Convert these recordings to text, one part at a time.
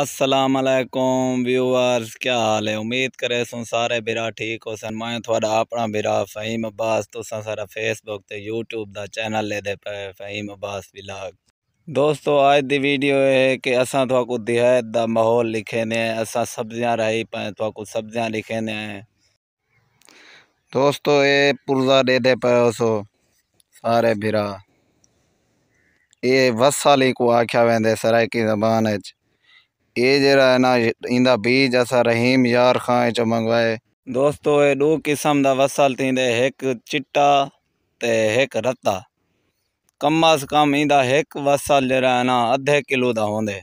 असलकम व्यूअर्स क्या हाल है उम्मीद करे सो सारे बिरा ठीक हो सन मैं थोड़ा अपना बिरा फ़हीम अब्बास तुसा सारा फेसबुक ते यूट्यूब का चैनल लेदे पे फ़हीम अब्बास ब्लाग दोस्तों आज दी वीडियो है कि असा थोड़ा कुछ दिहायत का माहौल लिखे ने असा सब्जियां रही पे थोड़ा कुछ सब्जियां लिखे ने दोस्तों ये पुर्जा दे दे पे सो सारे बिरा ये वसाली को आख्या वेंदे सराइकी जबान है ਇਹ ਜਿਹੜਾ ਹੈ ਨਾ ਇਹਦਾ ਬੀਜ ਅਸਾ ਰਹੀਮ ਯਾਰ ਖਾਂ ਚ ਮੰਗਵਾਏ ਦੋਸਤੋ ਇਹ ਦੋ ਕਿਸਮ ਦਾ ਵਸਲ ਤਿੰਦੇ ਇੱਕ ਚਿੱਟਾ ਤੇ ਇੱਕ ਰਤਾ ਕਮਾਸ ਕਮ ਇਹਦਾ ਇੱਕ ਵਸਲ ਜਿਹੜਾ ਨਾ ਅੱਧੇ ਕਿਲੋ ਦਾ ਹੁੰਦੇ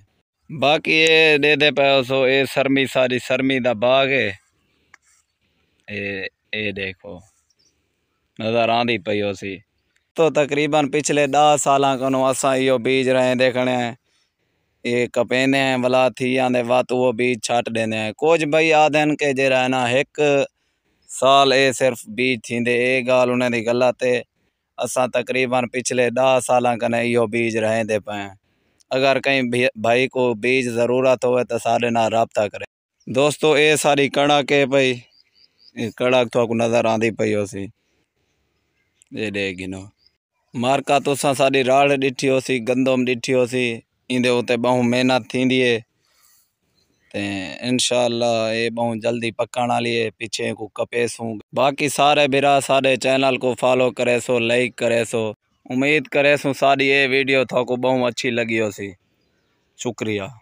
ਬਾਕੀ ਇਹ ਦੇ ਦੇ ਪਿਆ ਸੋ ਇਹ ਸਰਮੀ ਸਾਰੀ ਸਰਮੀ ਦਾ ਬਾਗ ਹੈ ਇਹ ਇਹ ਦੇਖੋ ਨਜ਼ਰ ਆਂਦੀ ਪਈ ਹੋਸੀ ਤੋ ਤਕਰੀਬਨ ਪਿਛਲੇ 10 ਸਾਲਾਂ ਕੋਨੋਂ ਅਸਾਂ ਇਹੋ ਬੀਜ ਰਹੇ ਦੇਖਣੇ ਇਹ ਕਪੇਨੇ ਵਲਾਥੀਆਂ ਦੇ ਵਤ ਉਹ ਬੀਜ ਛੱਟ ਦੇਨੇ ਕੋਜ ਬਈ ਆਦਨ ਕੇ ਜੇ ਰਹਿਣਾ ਇੱਕ ਸਾਲ ਇਹ ਸਿਰਫ ਬੀਜ ਥਿੰਦੇ ਇਹ ਗਾਲ ਉਹਨਾਂ ਦੀ ਗੱਲਾਂ ਤੇ ਅਸਾਂ ਤਕਰੀਬਨ ਪਿਛਲੇ 10 ਸਾਲਾਂ ਕਨੇ ਇਹੋ ਬੀਜ ਰਹਿੰਦੇ ਪਏ ਅਗਰ ਕਈ ਭਾਈ ਕੋ ਬੀਜ ਜ਼ਰੂਰਤ ਹੋਵੇ ਤਾਂ ਸਾਡੇ ਨਾਲ ਰਾਬਤਾ ਕਰੇ ਦੋਸਤੋ ਇਹ ਸਾਰੀ ਕਣਾ ਕੇ ਭਈ ਇਹ ਕੜਾ ਕੋ ਨਜ਼ਰ ਆਂਦੀ ਪਈ ਹੋਸੀ ਇਹ ਦੇ ਗਿਨੋ ਮਾਰਕਾ ਤੋਂ ਸਾਡੀ ਰਾਲ ਡਿੱਠੀ ਹੋਸੀ ਗੰਦਮ ਡਿੱਠੀ ਹੋਸੀ इन उते ॿहूं महिनत ते इनशाला ये बहुत जल्दी पकड़ वाली पीछे को कपेसूँ बाकी सारे बिरा सारे चैनल को फॉलो करे सो लाइक करे सो उम्मीद करे सो सारी ये वीडियो था को अच्छी लगी हो सी शुक्रिया